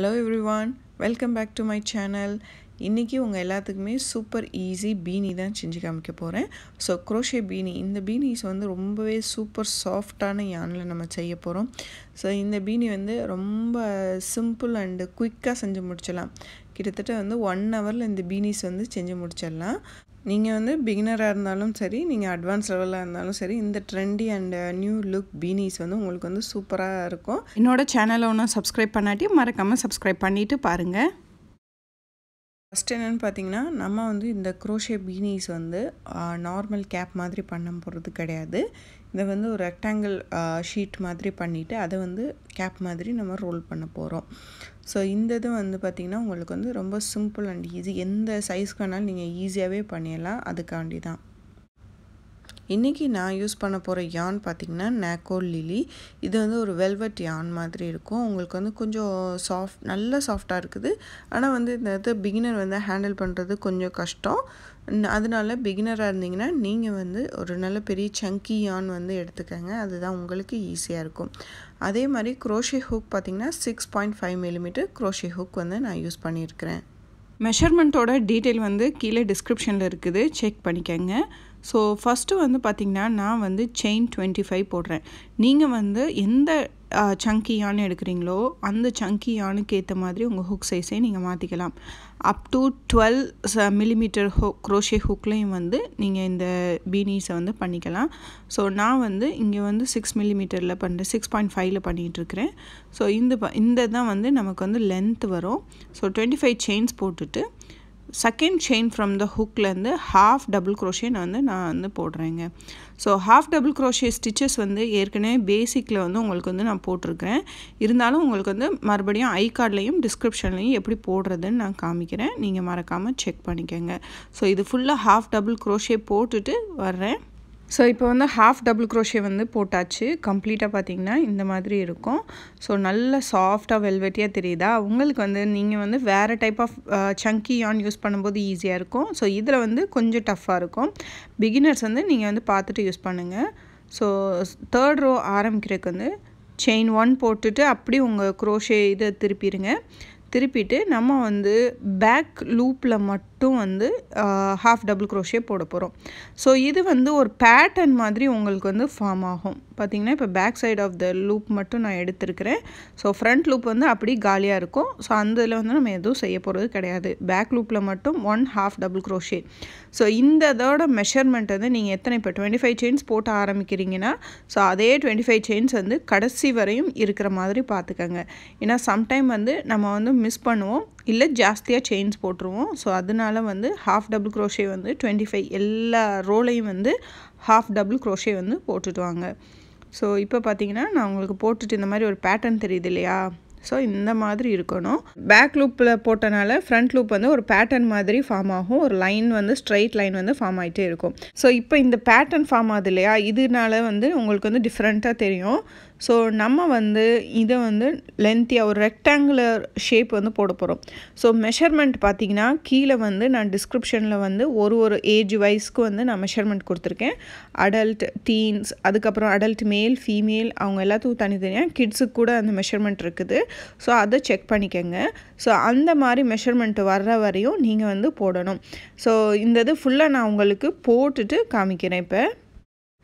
hello everyone welcome back to my channel இன்றைக்கி உங்கள் எல்லாத்துக்குமே சூப்பர் ஈஸி பீனி தான் செஞ்சு காமிக்க போகிறேன் ஸோ குரோஷே பீனி இந்த பீனிஸ் வந்து ரொம்பவே சூப்பர் சாஃப்டான யானில் நம்ம செய்ய போகிறோம் ஸோ இந்த பீனி வந்து ரொம்ப சிம்பிள் அண்டு குயிக்காக செஞ்சு முடிச்சிடலாம் கிட்டத்தட்ட வந்து ஒன் ஹவரில் இந்த பீனிஸ் வந்து செஞ்சு முடிச்சிடலாம் நீங்கள் வந்து பிகினராக இருந்தாலும் சரி நீங்கள் அட்வான்ஸ் லெவலாக இருந்தாலும் சரி இந்த trendy and new look beanies வந்து உங்களுக்கு வந்து சூப்பராக இருக்கும் என்னோட சேனலை ஒன்றும் சப்ஸ்கிரைப் பண்ணாட்டி மறக்காமல் சப்ஸ்கிரைப் பண்ணிவிட்டு பாருங்கள் ஃபஸ்ட் என்னென்னு பார்த்தீங்கன்னா நம்ம வந்து இந்த குரோஷே பீனிஸ் வந்து நார்மல் கேப் மாதிரி பண்ண போகிறது கிடையாது இதை வந்து ஒரு ரெக்டாங்கிள் ஷீட் மாதிரி பண்ணிவிட்டு அதை வந்து கேப் மாதிரி நம்ம ரோல் பண்ண போகிறோம் ஸோ இந்த இது வந்து பார்த்திங்கன்னா உங்களுக்கு வந்து ரொம்ப சிம்பிள் அண்ட் ஈஸி எந்த சைஸ்க்கு வேணாலும் நீங்கள் ஈஸியாகவே பண்ணிடலாம் அதுக்காண்டி தான் இன்றைக்கி நான் யூஸ் பண்ண போகிற யான் பார்த்திங்கன்னா நேக்கோ லிலி இது வந்து ஒரு வெல்வெட் யான் மாதிரி இருக்கும் உங்களுக்கு வந்து கொஞ்சம் சாஃப்ட் நல்ல சாஃப்டாக இருக்குது ஆனால் வந்து இந்த இது பிகினர் வந்து ஹேண்டில் பண்ணுறது கொஞ்சம் கஷ்டம் அதனால பிகினராக இருந்தீங்கன்னா நீங்கள் வந்து ஒரு நல்ல பெரிய சங்கி யான் வந்து எடுத்துக்கங்க அதுதான் உங்களுக்கு ஈஸியாக இருக்கும் அதே மாதிரி குரோஷே ஹுக் பார்த்திங்கன்னா six point five millimetre crochet hook வந்து நான் யூஸ் பண்ணியிருக்கிறேன் மெஷர்மெண்ட்டோட டீட்டெயில் வந்து கீழே டிஸ்கிரிப்ஷனில் இருக்குது செக் பண்ணிக்கோங்க ஸோ ஃபஸ்ட்டு வந்து பார்த்திங்கன்னா நான் வந்து செயின் டுவெண்ட்டி ஃபைவ் போடுறேன் நீங்கள் வந்து எந்த சங்கி யான் எடுக்கிறீங்களோ அந்த சங்கி யானுக்கு ஏற்ற மாதிரி உங்கள் ஹுக் சைஸை நீங்கள் மாற்றிக்கலாம் அப் டு டுவெல் ச மில்லிமீட்டர் ஹோ குரோஷே ஹுக்லேயும் வந்து நீங்கள் இந்த பீனிஸை வந்து பண்ணிக்கலாம் ஸோ நான் வந்து இங்கே வந்து சிக்ஸ் மில்லிமீட்டரில் பண்ணுறேன் சிக்ஸ் பாயிண்ட் ஃபைவ்ல பண்ணிகிட்ருக்கிறேன் ஸோ இந்த இந்த தான் வந்து நமக்கு வந்து லென்த் வரும் ஸோ டுவெண்ட்டி ஃபைவ் செயின்ஸ் போட்டுட்டு செகண்ட் செயின் ஃப்ரம் த ஹுக்லேருந்து ஹாஃப் டபுள் க்ரோஷே நான் வந்து நான் வந்து போடுறேங்க so half double crochet stitches வந்து ஏற்கனவே பேசிக்கில் வந்து உங்களுக்கு வந்து நான் போட்டிருக்கிறேன் இருந்தாலும் உங்களுக்கு வந்து மறுபடியும் ஐ கார்ட்லேயும் டிஸ்கிரிப்ஷன்லேயும் எப்படி போடுறதுன்னு நான் காமிக்கிறேன் நீங்கள் மறக்காமல் செக் பண்ணிக்கோங்க ஸோ இது ஃபுல்லாக ஹாஃப் டபுள் க்ரோஷே போட்டுட்டு வர்றேன் ஸோ இப்போ வந்து ஹாஃப் டபுள் குரோஷே வந்து போட்டாச்சு கம்ப்ளீட்டாக பார்த்தீங்கன்னா இந்த மாதிரி இருக்கும் ஸோ நல்ல சாஃப்டாக வெல்வெட்டியாக தெரியுதா உங்களுக்கு வந்து நீங்கள் வந்து வேறு டைப் ஆஃப் சங்கி யான் யூஸ் பண்ணும்போது ஈஸியாக இருக்கும் ஸோ இதில் வந்து கொஞ்சம் டஃப்பாக இருக்கும் பிகினர்ஸ் வந்து நீங்கள் வந்து பார்த்துட்டு யூஸ் பண்ணுங்கள் ஸோ தேர்ட் ரோ ஆரம்பிக்கிறதுக்கு வந்து செயின் ஒன் போட்டுட்டு அப்படி உங்கள் குரோஷே இதை திருப்பிடுங்க திருப்பிட்டு நம்ம வந்து பேக் லூப்பில் மட்டும் வந்து ஹாஃப் டபுள் க்ரோஷே போட போகிறோம் ஸோ இது வந்து ஒரு பேட்டர்ன் மாதிரி உங்களுக்கு வந்து ஃபார்ம் ஆகும் பார்த்திங்கன்னா இப்போ back side of the loop மட்டும் நான் எடுத்திருக்கிறேன் ஸோ ஃப்ரண்ட் லூப் வந்து அப்படி காலியாக இருக்கும் ஸோ அந்த இதில் வந்து நம்ம எதுவும் செய்ய போகிறது கிடையாது பேக் லூப்பில் மட்டும் one half double crochet so இந்த இதோட மெஷர்மெண்ட் வந்து நீங்கள் எத்தனை இப்போ டுவெண்ட்டி ஃபைவ் செயின்ஸ் போட்டு ஆரம்பிக்கிறீங்கன்னா ஸோ அதே டுவெண்ட்டி ஃபைவ் செயின்ஸ் வந்து கடைசி வரையும் இருக்கிற மாதிரி பார்த்துக்கோங்க ஏன்னா சம்டைம் வந்து நம்ம வந்து மிஸ் பண்ணுவோம் இல்லை ஜாஸ்தியாக செயின்ஸ் போட்டுருவோம் ஸோ அதனால வந்து ஹாஃப் டபுள் க்ரோஷே வந்து டுவெண்ட்டி ஃபைவ் எல்லா ரோலையும் வந்து ஹாஃப் டபுள் க்ரோஷே வந்து போட்டுட்டு வாங்க ஸோ இப்போ பார்த்தீங்கன்னா நான் உங்களுக்கு போட்டுட்டு இந்த மாதிரி ஒரு பேட்டர்ன் தெரியுது இல்லையா ஸோ இந்த மாதிரி இருக்கணும் பேக் லூப்பில் போட்டனால ஃப்ரண்ட் லூப் வந்து ஒரு பேட்டர்ன் மாதிரி ஃபார்ம் ஆகும் ஒரு லைன் வந்து ஸ்ட்ரைட் லைன் வந்து ஃபார்ம் ஆகிட்டே இருக்கும் ஸோ இப்போ இந்த பேட்டர்ன் ஃபார்ம் ஆகுது இல்லையா இதனால வந்து உங்களுக்கு வந்து டிஃப்ரெண்ட்டாக தெரியும் ஸோ நம்ம வந்து இதை வந்து லென்த்தியாக ஒரு ரெக்டாங்குலர் ஷேப் வந்து போட போகிறோம் ஸோ மெஷர்மெண்ட் பார்த்திங்கன்னா கீழே வந்து நான் டிஸ்கிரிப்ஷனில் வந்து ஒரு ஒரு ஏஜ் வைஸ்க்கு வந்து நான் மெஷர்மெண்ட் கொடுத்துருக்கேன் அடல்ட் டீன்ஸ் அதுக்கப்புறம் அடல்ட் மேல் ஃபீமேல் அவங்க எல்லாத்துக்கும் தனித்தனியாக கிட்ஸுக்கு கூட அந்த மெஷர்மெண்ட் இருக்குது ஸோ அதை செக் பண்ணிக்கோங்க ஸோ அந்த மாதிரி மெஷர்மெண்ட் வர்ற வரையும் நீங்கள் வந்து போடணும் ஸோ இந்த இது ஃபுல்லாக நான் உங்களுக்கு போட்டுட்டு காமிக்கிறேன் இப்போ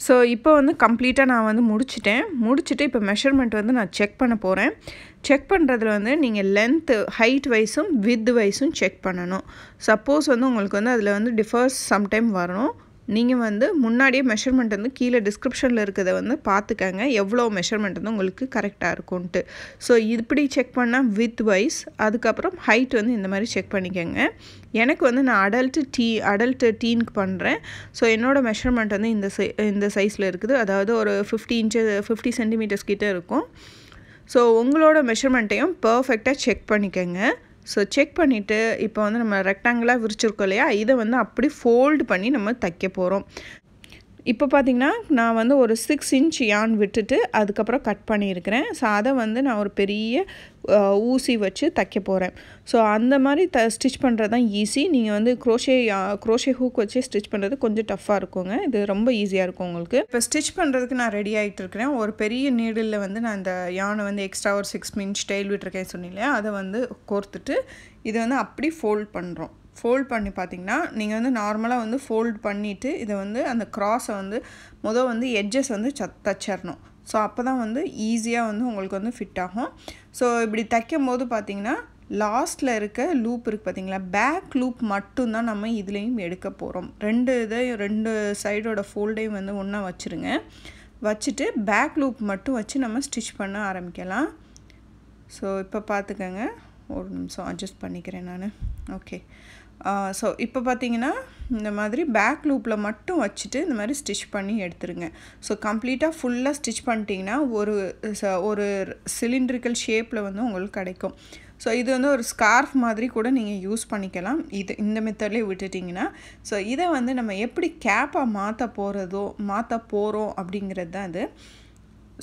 ஸோ இப்போ வந்து கம்ப்ளீட்டாக நான் வந்து முடிச்சிட்டேன் முடிச்சுட்டு இப்போ மெஷர்மெண்ட் வந்து நான் செக் பண்ண போகிறேன் செக் பண்ணுறதுல வந்து நீங்கள் லென்த்து ஹைட் வைஸும் வித் வைஸும் செக் பண்ணணும் சப்போஸ் வந்து உங்களுக்கு வந்து அதில் வந்து டிஃபர்ஸ் சம்டைம் வரணும் நீங்கள் வந்து முன்னாடியே மெஷர்மெண்ட் வந்து கீழே டிஸ்கிரிப்ஷனில் இருக்கிறத வந்து பார்த்துக்கங்க எவ்வளோ மெஷர்மெண்ட் வந்து உங்களுக்கு கரெக்டாக இருக்கும்ன்ட்டு ஸோ இப்படி செக் பண்ணால் வித் வைஸ் அதுக்கப்புறம் ஹைட் வந்து இந்த மாதிரி செக் பண்ணிக்கோங்க எனக்கு வந்து நான் அடல்ட்டு டீ அடல்ட்டு டீனுக்கு பண்ணுறேன் ஸோ என்னோடய மெஷர்மெண்ட் வந்து இந்த சை இந்த சைஸில் இருக்குது அதாவது ஒரு ஃபிஃப்டி இன்ச்சு ஃபிஃப்டி சென்டிமீட்டர்ஸ் கிட்டே இருக்கும் ஸோ உங்களோட மெஷர்மெண்ட்டையும் பர்ஃபெக்டாக செக் பண்ணிக்கோங்க ஸோ செக் பண்ணிவிட்டு இப்போ வந்து நம்ம ரெக்டாங்கிளாக விரிச்சிருக்கோம் இல்லையா இதை வந்து அப்படி ஃபோல்டு பண்ணி நம்ம தைக்க போகிறோம் இப்போ பார்த்திங்கன்னா நான் வந்து ஒரு சிக்ஸ் இன்ச் யான் விட்டுட்டு அதுக்கப்புறம் கட் பண்ணியிருக்கிறேன் ஸோ அதை வந்து நான் ஒரு பெரிய ஊசி வச்சு தைக்க போகிறேன் ஸோ அந்த மாதிரி த ஸ்டிச் பண்ணுறது தான் ஈஸி நீங்கள் வந்து குரோஷே குரோஷே ஹூக் வச்சு ஸ்டிச் பண்ணுறது கொஞ்சம் டஃப்பாக இருக்குங்க இது ரொம்ப ஈஸியாக இருக்கும் உங்களுக்கு இப்போ ஸ்டிச் பண்ணுறதுக்கு நான் ரெடி ஆகிட்டு இருக்கிறேன் ஒரு பெரிய நீடில் வந்து நான் அந்த யானை வந்து எக்ஸ்ட்ரா ஒரு சிக்ஸ் மின்ச் டெய்ல் விட்டுருக்கேன் சொன்னீங்களே அதை வந்து கோர்த்துட்டு இதை வந்து அப்படி ஃபோல்ட் பண்ணுறோம் ஃபோல்ட் பண்ணி பார்த்திங்கன்னா நீங்கள் வந்து நார்மலாக வந்து ஃபோல்ட் பண்ணிவிட்டு இதை வந்து அந்த க்ராஸை வந்து மொதல் வந்து எட்ஜஸ் வந்து ச தச்சிடணும் ஸோ அப்போ தான் வந்து ஈஸியாக வந்து உங்களுக்கு வந்து ஃபிட் ஆகும் ஸோ இப்படி தைக்கும் போது பார்த்திங்கன்னா லாஸ்ட்டில் இருக்க லூப் இருக்குது பார்த்தீங்களா பேக் லூப் மட்டும்தான் நம்ம இதுலேயும் எடுக்க போகிறோம் ரெண்டு இதையும் ரெண்டு சைடோட ஃபோல்டையும் வந்து ஒன்றா வச்சுருங்க வச்சுட்டு பேக் லூப் மட்டும் வச்சு நம்ம ஸ்டிச் பண்ண ஆரம்பிக்கலாம் ஸோ இப்போ பார்த்துக்கோங்க ஒரு நிமிஷம் அட்ஜஸ்ட் பண்ணிக்கிறேன் நான் ஓகே ஸோ இப்போ பார்த்தீங்கன்னா இந்த மாதிரி பேக் லூப்பில் மட்டும் வச்சுட்டு இந்த மாதிரி ஸ்டிச் பண்ணி எடுத்துருங்க ஸோ கம்ப்ளீட்டாக ஃபுல்லாக ஸ்டிச் பண்ணிட்டீங்கன்னா ஒரு ஒரு சிலிண்ட்ரிக்கல் ஷேப்பில் வந்து உங்களுக்கு கிடைக்கும் ஸோ இது வந்து ஒரு ஸ்கார்ஃப் மாதிரி கூட நீங்கள் யூஸ் பண்ணிக்கலாம் இது இந்த மெத்தட்லேயே விட்டுட்டிங்கன்னா ஸோ இதை வந்து நம்ம எப்படி கேப்பாக மாற்ற போகிறதோ மாற்ற போகிறோம் அப்படிங்கிறது தான் இது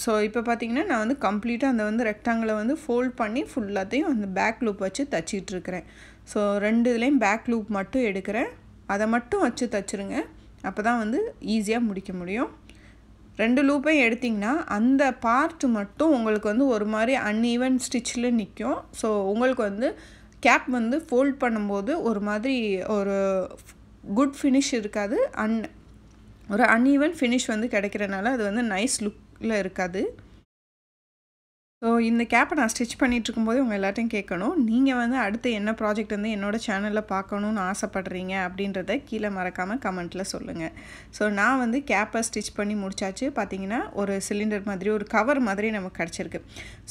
ஸோ இப்போ பார்த்தீங்கன்னா நான் வந்து கம்ப்ளீட்டாக அந்த வந்து ரெக்டாங்கிளை வந்து ஃபோல்ட் பண்ணி ஃபுல்லாத்தையும் அந்த பேக் லூப் வச்சு தச்சிட்ருக்கிறேன் ஸோ ரெண்டு இதுலேயும் பேக் லூப் மட்டும் எடுக்கிறேன் அதை மட்டும் வச்சு தச்சுருங்க அப்போ தான் வந்து ஈஸியாக முடிக்க முடியும் ரெண்டு லூப்பையும் எடுத்திங்கன்னா அந்த பார்ட் மட்டும் உங்களுக்கு வந்து ஒரு மாதிரி அன்ஈவன் ஸ்டிச்சில் நிற்கும் ஸோ உங்களுக்கு வந்து கேப் வந்து ஃபோல்ட் பண்ணும்போது ஒரு மாதிரி ஒரு குட் ஃபினிஷ் இருக்காது அன் ஒரு அன்ஈவன் ஃபினிஷ் வந்து கிடைக்கிறனால அது வந்து நைஸ் லுக் லுக்கில் இருக்காது ஸோ இந்த கேப்பை நான் ஸ்டிச் பண்ணிகிட்டு இருக்கும்போது உங்கள் எல்லாத்தையும் கேட்கணும் நீங்கள் வந்து அடுத்து என்ன ப்ராஜெக்ட் வந்து என்னோடய சேனலில் பார்க்கணுன்னு ஆசைப்பட்றீங்க அப்படின்றத கீழே மறக்காமல் கமெண்ட்டில் சொல்லுங்கள் ஸோ நான் வந்து கேப்பை ஸ்டிச் பண்ணி முடிச்சாச்சு பார்த்தீங்கன்னா ஒரு சிலிண்டர் மாதிரி ஒரு கவர் மாதிரி நமக்கு கிடச்சிருக்கு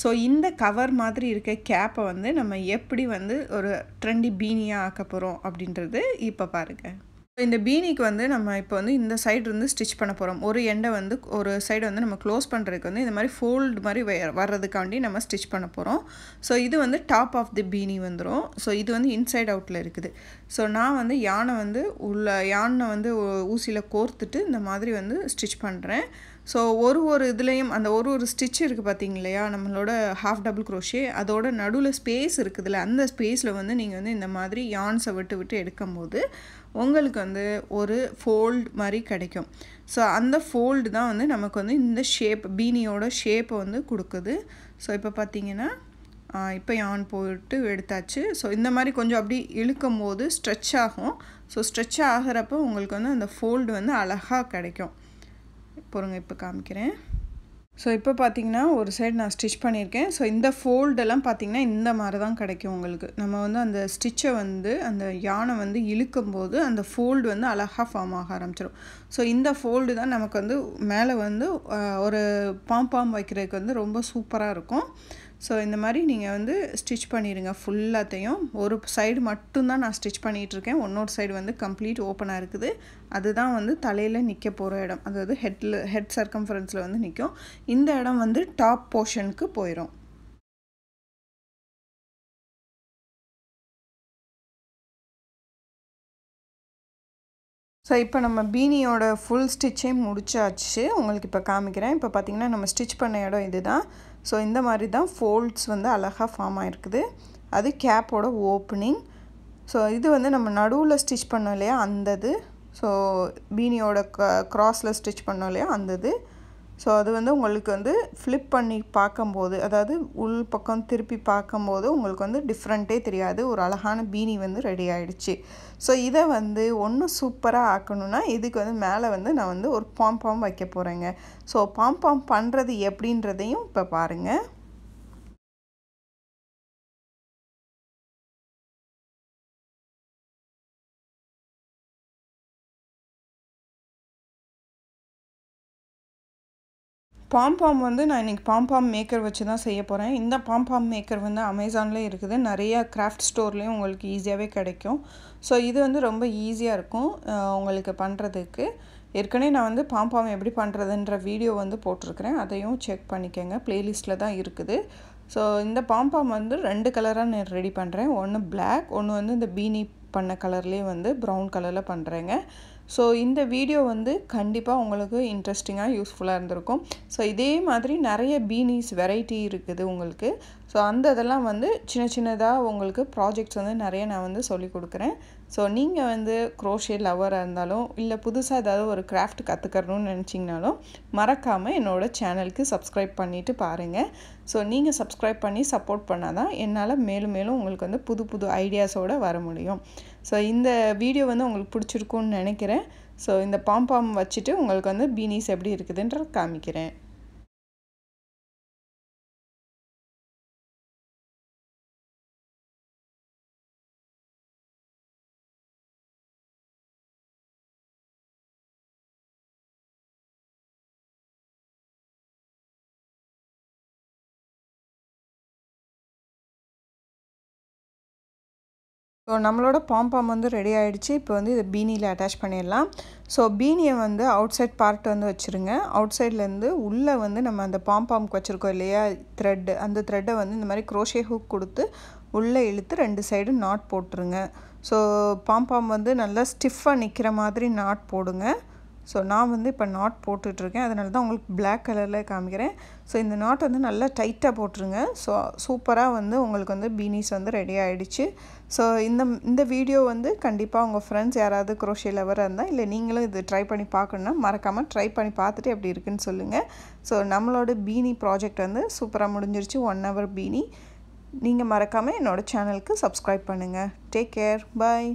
ஸோ இந்த கவர் மாதிரி இருக்க கேப்பை வந்து நம்ம எப்படி வந்து ஒரு ட்ரெண்டி பீனியாக ஆக்க போகிறோம் அப்படின்றது இப்போ பாருங்கள் இந்த பீனிக்கு வந்து நம்ம இப்போ வந்து இந்த சைடு இருந்து ஸ்டிச் பண்ண போகிறோம் ஒரு எண்டை வந்து ஒரு சைடு வந்து நம்ம க்ளோஸ் பண்ணுறதுக்கு வந்து இந்த மாதிரி ஃபோல்டு மாதிரி வர்றதுக்காண்டி நம்ம ஸ்டிச் பண்ண போகிறோம் ஸோ இது வந்து டாப் ஆஃப் தி பீனி வந்துடும் ஸோ இது வந்து இன்சைட் அவுட்டில் இருக்குது ஸோ நான் வந்து யானை வந்து உள்ள யானை வந்து ஊசியில் கோர்த்துட்டு இந்த மாதிரி வந்து ஸ்டிச் பண்ணுறேன் ஸோ ஒரு ஒரு இதுலேயும் அந்த ஒரு ஒரு ஸ்டிச் இருக்குது பார்த்திங்க இல்லையா நம்மளோட ஹாஃப் டபுள் குரோஷே அதோட நடுவில் ஸ்பேஸ் இருக்குதுல்ல அந்த ஸ்பேஸில் வந்து நீங்கள் வந்து இந்த மாதிரி யான்ஸை விட்டு விட்டு எடுக்கும்போது உங்களுக்கு வந்து ஒரு ஃபோல்டு மாதிரி கிடைக்கும் ஸோ அந்த ஃபோல்டு தான் வந்து நமக்கு வந்து இந்த ஷேப் பீனியோட ஷேப்பை வந்து கொடுக்குது ஸோ இப்போ பார்த்தீங்கன்னா இப்போ யான் போட்டு எடுத்தாச்சு ஸோ இந்த மாதிரி கொஞ்சம் அப்படி இழுக்கும் போது ஸ்ட்ரெச் ஆகும் ஸோ ஸ்ட்ரெச் ஆகிறப்போ உங்களுக்கு வந்து அந்த ஃபோல்டு வந்து அழகாக கிடைக்கும் பொருங்க இப்போ காமிக்கிறேன் ஸோ இப்போ பார்த்திங்கன்னா ஒரு சைடு நான் ஸ்டிச் பண்ணியிருக்கேன் ஸோ இந்த ஃபோல்டெல்லாம் பார்த்திங்கன்னா இந்த மாதிரி தான் கிடைக்கும் உங்களுக்கு நம்ம வந்து அந்த ஸ்டிச்சை வந்து அந்த யானை வந்து இழுக்கும் போது அந்த ஃபோல்டு வந்து அழகாக ஃபார்ம் ஆக ஆரம்பிச்சிடும் ஸோ இந்த ஃபோல்டு தான் நமக்கு வந்து மேலே வந்து ஒரு பாம்பாம் வைக்கிறதுக்கு வந்து ரொம்ப சூப்பராக இருக்கும் ஸோ இந்த மாதிரி நீங்கள் வந்து ஸ்டிச் பண்ணிடுங்க ஃபுல்லாத்தையும் ஒரு சைடு மட்டும்தான் நான் ஸ்டிச் பண்ணிகிட்ருக்கேன் ஒன்னொரு சைடு வந்து கம்ப்ளீட் ஓப்பனாக இருக்குது அதுதான் வந்து தலையில் நிற்க போகிற இடம் அதாவது ஹெட்டில் ஹெட் சர்க்கம்ஃபரன்ஸில் வந்து நிற்கும் இந்த இடம் வந்து டாப் போர்ஷனுக்கு போயிடும் ஸோ இப்போ நம்ம பீனியோட ஃபுல் ஸ்டிச்சே முடிச்சாச்சு உங்களுக்கு இப்போ காமிக்கிறேன் இப்போ பார்த்தீங்கன்னா நம்ம ஸ்டிச் பண்ண இடம் இது தான் ஸோ இந்த மாதிரி தான் ஃபோல்ட்ஸ் வந்து அழகாக ஃபார்ம் ஆகிருக்குது அது கேப்போட ஓப்பனிங் ஸோ இது வந்து நம்ம நடுவில் ஸ்டிச் பண்ணோம் இல்லையா அந்தது ஸோ பீனியோட க க்ராஸில் ஸ்டிச் பண்ணோம் இல்லையா அந்தது ஸோ அது வந்து உங்களுக்கு வந்து ஃப்ளிப் பண்ணி பார்க்கும்போது அதாவது உள் பக்கம் திருப்பி பார்க்கும்போது உங்களுக்கு வந்து டிஃப்ரெண்ட்டே தெரியாது ஒரு அழகான பீனி வந்து ரெடி ஆகிடுச்சு ஸோ இதை வந்து ஒன்றும் சூப்பராக ஆக்கணும்னா இதுக்கு வந்து மேலே வந்து நான் வந்து ஒரு பாம்பாம் வைக்க போகிறேங்க ஸோ பாம்பாம் பண்ணுறது எப்படின்றதையும் இப்போ பாருங்கள் பாம்பாம் வந்து நான் இன்றைக்கி பாம்பாம் மேக்கர் வச்சு தான் செய்ய போகிறேன் இந்த பாம்பாம் மேக்கர் வந்து அமேசான்லேயே இருக்குது நிறையா கிராஃப்ட் ஸ்டோர்லேயும் உங்களுக்கு ஈஸியாகவே கிடைக்கும் ஸோ இது வந்து ரொம்ப ஈஸியாக இருக்கும் உங்களுக்கு பண்ணுறதுக்கு ஏற்கனவே நான் வந்து பாம்பாம் எப்படி பண்ணுறதுன்ற வீடியோ வந்து போட்டிருக்கிறேன் அதையும் செக் பண்ணிக்கோங்க ப்ளேலிஸ்டில் தான் இருக்குது ஸோ இந்த பாம்பாம் வந்து ரெண்டு கலராக நான் ரெடி பண்ணுறேன் ஒன்று பிளாக் ஒன்று வந்து இந்த பீனி பண்ண கலர்லேயே வந்து ப்ரௌன் கலரில் பண்ணுறேங்க ஸோ இந்த வீடியோ வந்து கண்டிப்பாக உங்களுக்கு இன்ட்ரெஸ்டிங்காக யூஸ்ஃபுல்லாக இருந்திருக்கும் ஸோ இதே மாதிரி நிறைய பீனிஸ் வெரைட்டி இருக்குது உங்களுக்கு ஸோ அந்த இதெல்லாம் வந்து சின்ன சின்னதாக உங்களுக்கு ப்ராஜெக்ட்ஸ் வந்து நிறைய நான் வந்து சொல்லி கொடுக்குறேன் ஸோ நீங்கள் வந்து குரோஷே லவராக இருந்தாலும் இல்லை புதுசாக ஏதாவது ஒரு கிராஃப்ட் கற்றுக்கணும்னு நினச்சிங்கனாலும் மறக்காமல் என்னோடய சேனலுக்கு சப்ஸ்கிரைப் பண்ணிவிட்டு பாருங்கள் ஸோ நீங்கள் சப்ஸ்கிரைப் பண்ணி சப்போர்ட் பண்ணால் தான் என்னால் மேலும் மேலும் உங்களுக்கு வந்து புது புது ஐடியாஸோடு வர முடியும் ஸோ இந்த வீடியோ வந்து உங்களுக்கு பிடிச்சிருக்குன்னு நினைக்கிறேன் ஸோ இந்த பாம்பாம் வச்சுட்டு உங்களுக்கு வந்து பீனிஸ் எப்படி இருக்குதுன்ற காமிக்கிறேன் ஸோ நம்மளோட பாம்பாம் வந்து ரெடி ஆகிடுச்சு இப்போ வந்து இதை பீனியில் அட்டாச் பண்ணிடலாம் ஸோ பீனியை வந்து அவுட் சைட் பார்ட் வந்து வச்சுருங்க அவுட் சைட்லேருந்து உள்ளே வந்து நம்ம அந்த பாம்பாம்க்கு வச்சுருக்கோம் இல்லையா த்ரெட்டு அந்த த்ரெட்டை வந்து இந்த மாதிரி குரோஷே ஹூக் கொடுத்து உள்ளே இழுத்து ரெண்டு சைடும் நாட் போட்டுருங்க ஸோ பாம்பாம் வந்து நல்லா ஸ்டிஃபாக நிற்கிற மாதிரி நாட் போடுங்க ஸோ நான் வந்து இப்போ நாட் போட்டுட்ருக்கேன் அதனால தான் உங்களுக்கு பிளாக் கலரில் காமிக்கிறேன் ஸோ இந்த நாட் வந்து நல்லா டைட்டாக போட்டுருங்க ஸோ சூப்பராக வந்து உங்களுக்கு வந்து பீனிஸ் வந்து ரெடி ஆகிடுச்சு ஸோ இந்த இந்த வீடியோ வந்து கண்டிப்பாக உங்கள் ஃப்ரெண்ட்ஸ் யாராவது குரோஷியில் வர இருந்தால் இல்லை நீங்களும் இது ட்ரை பண்ணி பார்க்கணுன்னா மறக்காமல் ட்ரை பண்ணி பார்த்துட்டு எப்படி இருக்குன்னு சொல்லுங்கள் ஸோ நம்மளோட பீனி ப்ராஜெக்ட் வந்து சூப்பராக முடிஞ்சிருச்சு ஒன் ஹவர் பீனி நீங்கள் மறக்காமல் என்னோடய சேனலுக்கு சப்ஸ்கிரைப் பண்ணுங்கள் டேக் கேர் பாய்